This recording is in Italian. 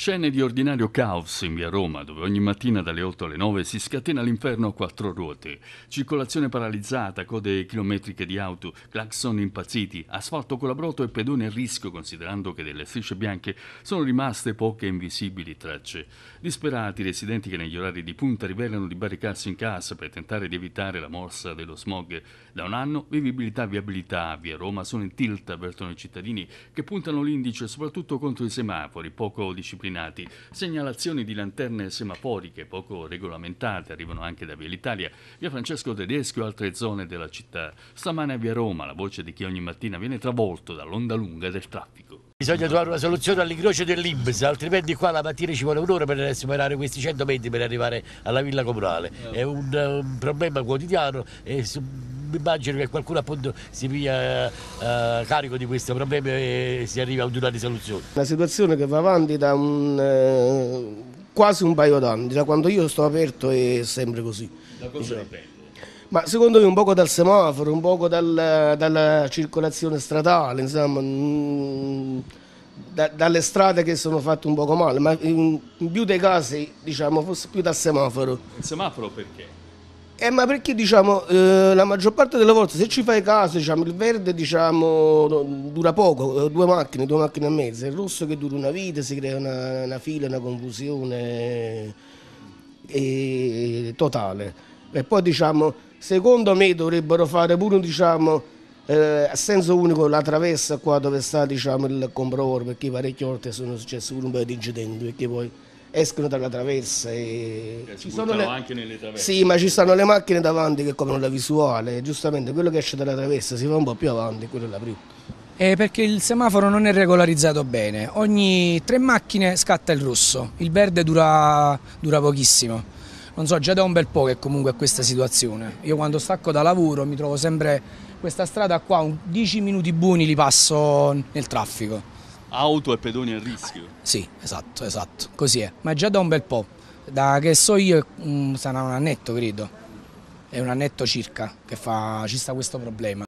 Scene di ordinario caos in via Roma, dove ogni mattina dalle 8 alle 9 si scatena l'inferno a quattro ruote. Circolazione paralizzata, code chilometriche di auto, clacson impazziti, asfalto colabroto e pedone a rischio, considerando che delle strisce bianche sono rimaste poche invisibili tracce. Disperati residenti che negli orari di punta rivelano di barricarsi in casa per tentare di evitare la morsa dello smog. Da un anno vivibilità e viabilità a via Roma sono in tilt, avvertono i cittadini che puntano l'indice soprattutto contro i semafori, poco disciplinati disordinati, segnalazioni di lanterne semaforiche poco regolamentate arrivano anche da Via l'Italia, Via Francesco Tedesco e altre zone della città. Stamane a Via Roma la voce di chi ogni mattina viene travolto dall'onda lunga del traffico. Bisogna trovare una soluzione all'incrocio dell'Ibs, altrimenti qua la mattina ci vuole un'ora per superare questi 100 metri per arrivare alla villa comunale. Eh. È un, eh, un problema quotidiano e immagino che qualcuno appunto si piglia eh, carico di questo problema e si arriva ad una risoluzione. Una situazione che va avanti da un, eh, quasi un paio d'anni, da quando io sto aperto è sempre così. Da cosa Ma secondo me un poco dal semaforo, un poco dal, dalla circolazione stradale, insomma, mm, da, dalle strade che sono fatte un poco male, ma in, in più dei casi diciamo fosse più dal semaforo. Il semaforo perché? Eh, ma perché diciamo, eh, la maggior parte delle volte se ci fai caso diciamo, il verde diciamo, dura poco, eh, due macchine, due macchine e mezza, il rosso che dura una vita, si crea una, una fila, una confusione eh, eh totale. E poi diciamo, secondo me dovrebbero fare pure diciamo, eh, a senso unico la traversa qua dove sta diciamo, il comprovore, perché parecchie volte sono successe pure un paio di incidenti perché poi escono dalla traversa. E cioè, ci sono le... anche nelle traverse. Sì, ma ci stanno le macchine davanti che coprono la visuale, giustamente quello che esce dalla traversa si va un po' più avanti, quello è la prima. Eh, perché il semaforo non è regolarizzato bene, ogni tre macchine scatta il rosso, il verde dura, dura pochissimo. Non so, già da un bel po' che comunque è questa situazione. Io quando stacco da lavoro mi trovo sempre questa strada qua, 10 minuti buoni li passo nel traffico auto e pedoni a rischio. Sì, esatto, esatto, così è. Ma è già da un bel po', da che so io mm, sarà un annetto credo, è un annetto circa che fa, ci sta questo problema.